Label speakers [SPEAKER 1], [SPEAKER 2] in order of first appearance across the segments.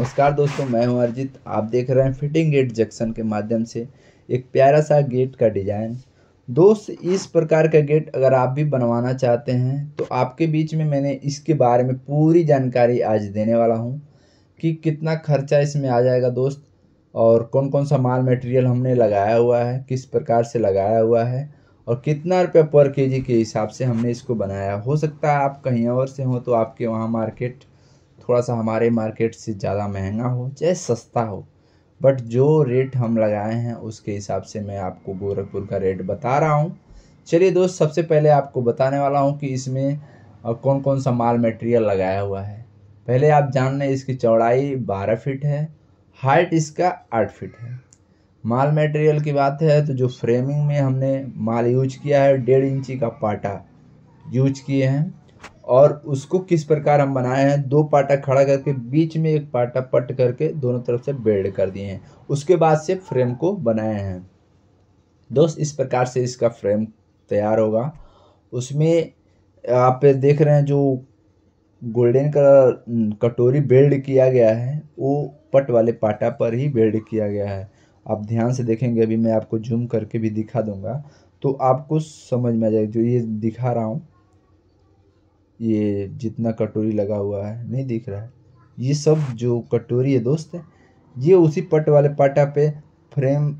[SPEAKER 1] नमस्कार दोस्तों मैं हूं अरजीत आप देख रहे हैं फिटिंग गेट जंक्शन के माध्यम से एक प्यारा सा गेट का डिज़ाइन दोस्त इस प्रकार का गेट अगर आप भी बनवाना चाहते हैं तो आपके बीच में मैंने इसके बारे में पूरी जानकारी आज देने वाला हूँ कि कितना खर्चा इसमें आ जाएगा दोस्त और कौन कौन सा माल मटेरियल हमने लगाया हुआ है किस प्रकार से लगाया हुआ है और कितना रुपया पर के के हिसाब से हमने इसको बनाया हो सकता है आप कहीं और से हो तो आपके वहाँ मार्केट थोड़ा सा हमारे मार्केट से ज़्यादा महंगा हो चाहे सस्ता हो बट जो रेट हम लगाए हैं उसके हिसाब से मैं आपको गोरखपुर का रेट बता रहा हूँ चलिए दोस्त सबसे पहले आपको बताने वाला हूँ कि इसमें कौन कौन सा माल मटेरियल लगाया हुआ है पहले आप जान लें इसकी चौड़ाई बारह फिट है हाइट इसका आठ फिट है माल मटेरियल की बात है तो जो फ्रेमिंग में हमने माल यूज किया है डेढ़ इंची का पाटा यूज किए हैं और उसको किस प्रकार हम बनाए हैं दो पाटा खड़ा करके बीच में एक पाटा पट करके दोनों तरफ से बेल्ड कर दिए हैं उसके बाद से फ्रेम को बनाए हैं दोस्त इस प्रकार से इसका फ्रेम तैयार होगा उसमें आप देख रहे हैं जो गोल्डन कलर कटोरी बेल्ड किया गया है वो पट वाले पाटा पर ही बेल्ड किया गया है आप ध्यान से देखेंगे अभी मैं आपको जूम करके भी दिखा दूंगा तो आपको समझ में आ जाएगा जो ये दिखा रहा हूँ ये जितना कटोरी लगा हुआ है नहीं दिख रहा है ये सब जो कटोरी है दोस्त है, ये उसी पट वाले पाटा पे फ्रेम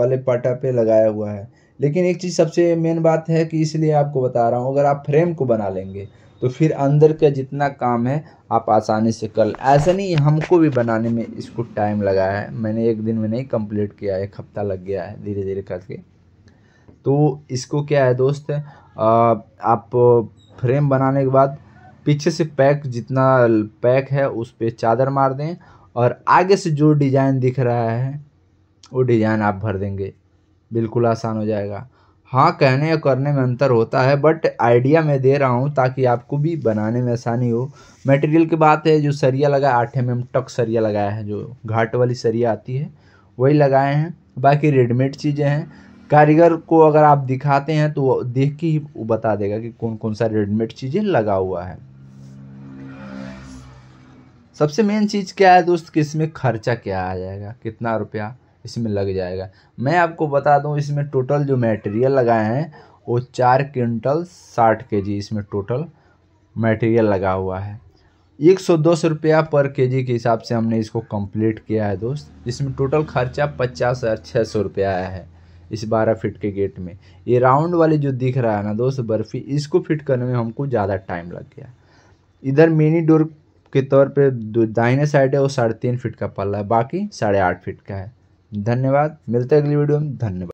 [SPEAKER 1] वाले पाटा पे लगाया हुआ है लेकिन एक चीज़ सबसे मेन बात है कि इसलिए आपको बता रहा हूँ अगर आप फ्रेम को बना लेंगे तो फिर अंदर का जितना काम है आप आसानी से कर ऐसा नहीं हमको भी बनाने में इसको टाइम लगा है मैंने एक दिन में नहीं कंप्लीट किया एक हफ्ता लग गया है धीरे धीरे करके तो इसको क्या है दोस्त आप फ्रेम बनाने के बाद पीछे से पैक जितना पैक है उस पर चादर मार दें और आगे से जो डिज़ाइन दिख रहा है वो डिज़ाइन आप भर देंगे बिल्कुल आसान हो जाएगा हाँ कहने या करने में अंतर होता है बट आइडिया मैं दे रहा हूँ ताकि आपको भी बनाने में आसानी हो मटेरियल की बात है जो सरिया लगाया आठ एम mm टक सरिया लगाया है जो घाट वाली सरिया आती है वही लगाए हैं बाकी रेडीमेड चीज़ें हैं कारीगर को अगर आप दिखाते हैं तो वो देख के ही वो बता देगा कि कौन कौन सा रेडीमेड चीज़ें लगा हुआ है सबसे मेन चीज़ क्या है दोस्त कि इसमें खर्चा क्या आ जाएगा कितना रुपया इसमें लग जाएगा मैं आपको बता दूं इसमें टोटल जो मटेरियल लगाए हैं वो चार क्विंटल साठ के जी इसमें टोटल मटेरियल लगा हुआ है एक सौ दस रुपया पर के जी के हिसाब से हमने इसको कंप्लीट किया है दोस्त इसमें टोटल खर्चा पचास हज़ार छः सौ रुपया आया है इस बारह फिट के गेट में ये राउंड वाले जो दिख रहा है ना दोस्त बर्फ़ी इसको फिट करने में हमको ज़्यादा टाइम लग गया इधर मिनी डोर के तौर पे दाहिने साइड है वो साढ़े तीन फिट का पल्ला है बाकी साढ़े आठ फिट का है धन्यवाद मिलते हैं अगली वीडियो में धन्यवाद